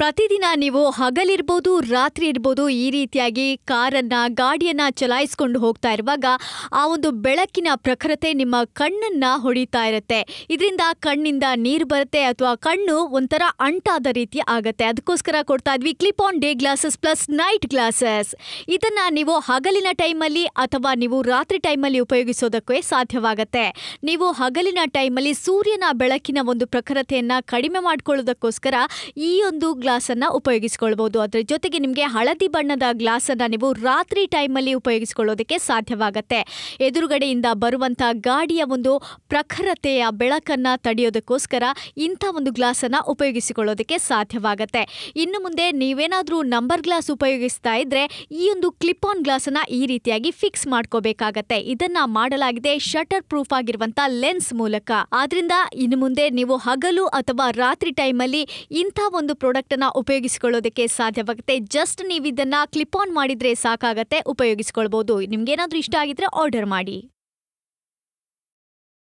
ಪ್ರತಿದಿನ ನೀವು ಹಗಲಿರ್ಬೋದು ರಾತ್ರಿ ಇರ್ಬೋದು ಈ ರೀತಿಯಾಗಿ ಕಾರನ್ನು ಗಾಡಿಯನ್ನು ಚಲಾಯಿಸ್ಕೊಂಡು ಹೋಗ್ತಾ ಇರುವಾಗ ಆ ಒಂದು ಬೆಳಕಿನ ಪ್ರಖರತೆ ನಿಮ್ಮ ಕಣ್ಣನ್ನು ಹೊಡಿತಾ ಇರುತ್ತೆ ಇದರಿಂದ ಕಣ್ಣಿಂದ ನೀರು ಬರುತ್ತೆ ಅಥವಾ ಕಣ್ಣು ಒಂಥರ ಅಂಟಾದ ರೀತಿ ಆಗುತ್ತೆ ಅದಕ್ಕೋಸ್ಕರ ಕೊಡ್ತಾ ಇದ್ವಿ clip on day glasses plus night glasses ಇದನ್ನು ನೀವು ಹಗಲಿನ ಟೈಮಲ್ಲಿ ಅಥವಾ ನೀವು ರಾತ್ರಿ ಟೈಮಲ್ಲಿ ಉಪಯೋಗಿಸೋದಕ್ಕೆ ಸಾಧ್ಯವಾಗುತ್ತೆ ನೀವು ಹಗಲಿನ ಟೈಮಲ್ಲಿ ಸೂರ್ಯನ ಬೆಳಕಿನ ಒಂದು ಪ್ರಖರತೆಯನ್ನು ಕಡಿಮೆ ಮಾಡಿಕೊಳ್ಳೋದಕ್ಕೋಸ್ಕರ ಈ ಒಂದು ಗ್ಲಾಸನ್ನು ಉಪಯೋಗಿಸ್ಕೊಳ್ಬೋದು ಅದರ ಜೊತೆಗೆ ನಿಮಗೆ ಹಳದಿ ಬಣ್ಣದ ಗ್ಲಾಸನ್ನು ನೀವು ರಾತ್ರಿ ಟೈಮಲ್ಲಿ ಉಪಯೋಗಿಸಿಕೊಳ್ಳೋದಕ್ಕೆ ಸಾಧ್ಯವಾಗುತ್ತೆ ಎದುರುಗಡೆಯಿಂದ ಬರುವಂತಹ ಗಾಡಿಯ ಒಂದು ಪ್ರಖರತೆಯ ಬೆಳಕನ್ನು ತಡೆಯೋದಕ್ಕೋಸ್ಕರ ಇಂಥ ಒಂದು ಗ್ಲಾಸನ್ನು ಉಪಯೋಗಿಸಿಕೊಳ್ಳೋದಕ್ಕೆ ಸಾಧ್ಯವಾಗುತ್ತೆ ಇನ್ನು ಮುಂದೆ ನೀವೇನಾದರೂ ನಂಬರ್ ಗ್ಲಾಸ್ ಉಪಯೋಗಿಸ್ತಾ ಇದ್ದರೆ ಈ ಒಂದು ಕ್ಲಿಪ್ ಆನ್ ಗ್ಲಾಸನ್ನು ಈ ರೀತಿಯಾಗಿ ಫಿಕ್ಸ್ ಮಾಡ್ಕೋಬೇಕಾಗತ್ತೆ ಇದನ್ನ ಮಾಡಲಾಗಿದೆ ಶಟರ್ ಪ್ರೂಫ್ ಆಗಿರುವಂತಹ ಲೆನ್ಸ್ ಮೂಲಕ ಆದ್ರಿಂದ ಇನ್ನು ಮುಂದೆ ನೀವು ಹಗಲು ಅಥವಾ ರಾತ್ರಿ ಟೈಮಲ್ಲಿ ಇಂಥ ಒಂದು ಪ್ರಾಡಕ್ಟ್ ನಾ ಉಪಯೋಗಿಸಿಕೊಳ್ಳೋದಕ್ಕೆ ಸಾಧ್ಯವಾಗುತ್ತೆ ಜಸ್ಟ್ ನೀವು ಇದನ್ನ ಕ್ಲಿಪ್ ಆನ್ ಮಾಡಿದ್ರೆ ಸಾಕಾಗತ್ತೆ ಉಪಯೋಗಿಸ್ಕೊಳ್ಬೋದು ನಿಮ್ಗೇನಾದ್ರೂ ಇಷ್ಟ ಆಗಿದ್ರೆ ಆರ್ಡರ್ ಮಾಡಿ